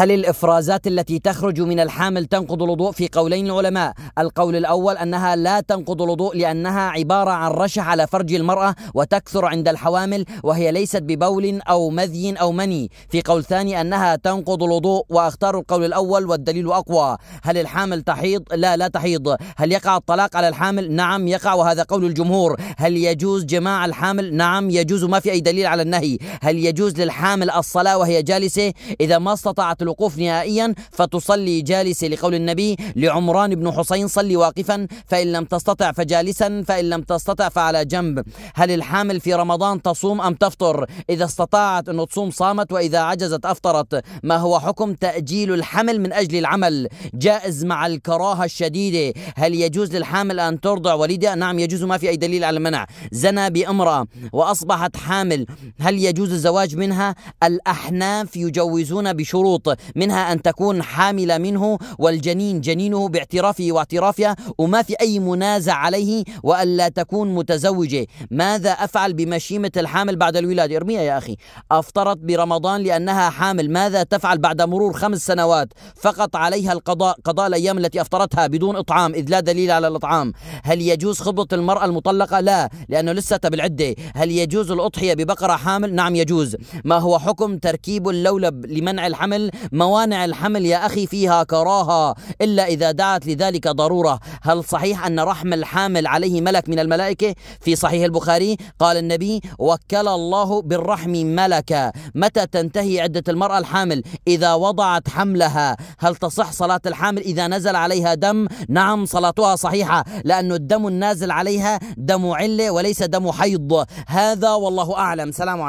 هل الإفرازات التي تخرج من الحامل تنقض الوضوء في قولين العلماء القول الأول أنها لا تنقض الوضوء لأنها عبارة عن رشح على فرج المرأة وتكثر عند الحوامل وهي ليست ببول أو مذي أو مني في قول ثاني أنها تنقض الوضوء وأختار القول الأول والدليل أقوى هل الحامل تحيض؟ لا لا تحيض هل يقع الطلاق على الحامل؟ نعم يقع وهذا قول الجمهور هل يجوز جماع الحامل؟ نعم يجوز ما في أي دليل على النهي هل يجوز للحامل الصلاة وهي جالسة؟ إذا ما استطاعت الوقوف نهائيا فتصلي جالسة لقول النبي لعمران بن حسين صلي واقفا فإن لم تستطع فجالسا فإن لم تستطع فعلى جنب هل الحامل في رمضان تصوم أم تفطر إذا استطاعت أن تصوم صامت وإذا عجزت أفطرت ما هو حكم تأجيل الحمل من أجل العمل جائز مع الكراهة الشديدة هل يجوز للحامل أن ترضع وليدها نعم يجوز ما في أي دليل على المنع زنى بامرأة وأصبحت حامل هل يجوز الزواج منها الأحناف يجوزون بشروط منها أن تكون حاملة منه والجنين جنينه باعترافه واعترافها وما في أي منازع عليه وألا تكون متزوجة ماذا أفعل بمشيمة الحامل بعد الولادة ارميها يا أخي أفطرت برمضان لأنها حامل ماذا تفعل بعد مرور خمس سنوات فقط عليها القضاء قضاء الأيام التي أفطرتها بدون إطعام إذ لا دليل على الإطعام هل يجوز خطبة المرأة المطلقة لا لأنه لسه بالعدة هل يجوز الأضحية ببقرة حامل نعم يجوز ما هو حكم تركيب اللولب لمنع الحمل موانع الحمل يا أخي فيها كراهة إلا إذا دعت لذلك ضرورة هل صحيح أن رحم الحامل عليه ملك من الملائكة في صحيح البخاري قال النبي وكل الله بالرحم ملكا متى تنتهي عدة المرأة الحامل إذا وضعت حملها هل تصح صلاة الحامل إذا نزل عليها دم نعم صلاتها صحيحة لأن الدم النازل عليها دم علة وليس دم حيض هذا والله أعلم سلام عليكم